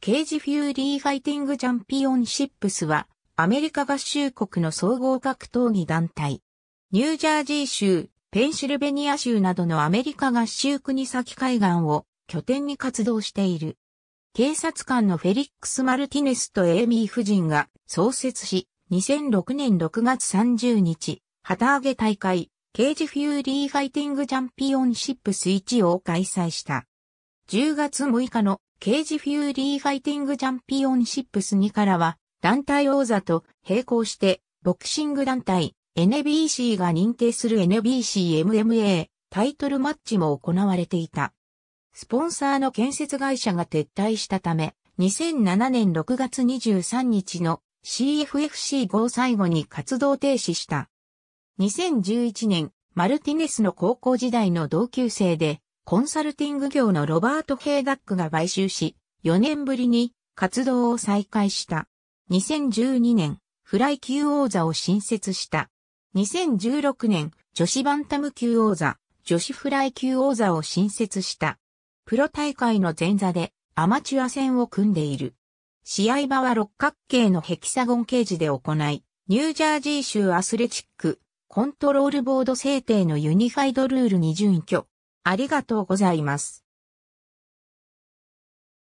ケージフューリーファイティングチャンピオンシップスは、アメリカ合衆国の総合格闘技団体。ニュージャージー州、ペンシルベニア州などのアメリカ合衆国先海岸を拠点に活動している。警察官のフェリックス・マルティネスとエイミー夫人が創設し、2006年6月30日、旗揚げ大会、ケージフューリーファイティングチャンピオンシップス1を開催した。10月6日のケージフューリーファイティングチャンピオンシップス2からは、団体王座と並行して、ボクシング団体 NBC が認定する NBCMMA タイトルマッチも行われていた。スポンサーの建設会社が撤退したため、2007年6月23日の c f f c 号最後に活動停止した。2011年、マルティネスの高校時代の同級生で、コンサルティング業のロバート・ヘイダックが買収し、4年ぶりに活動を再開した。2012年、フライ級王座を新設した。2016年、女子バンタム級王座、女子フライ級王座を新設した。プロ大会の前座でアマチュア戦を組んでいる。試合場は六角形のヘキサゴンケージで行い、ニュージャージー州アスレチック、コントロールボード制定のユニファイドルールに準拠ありがとうございます。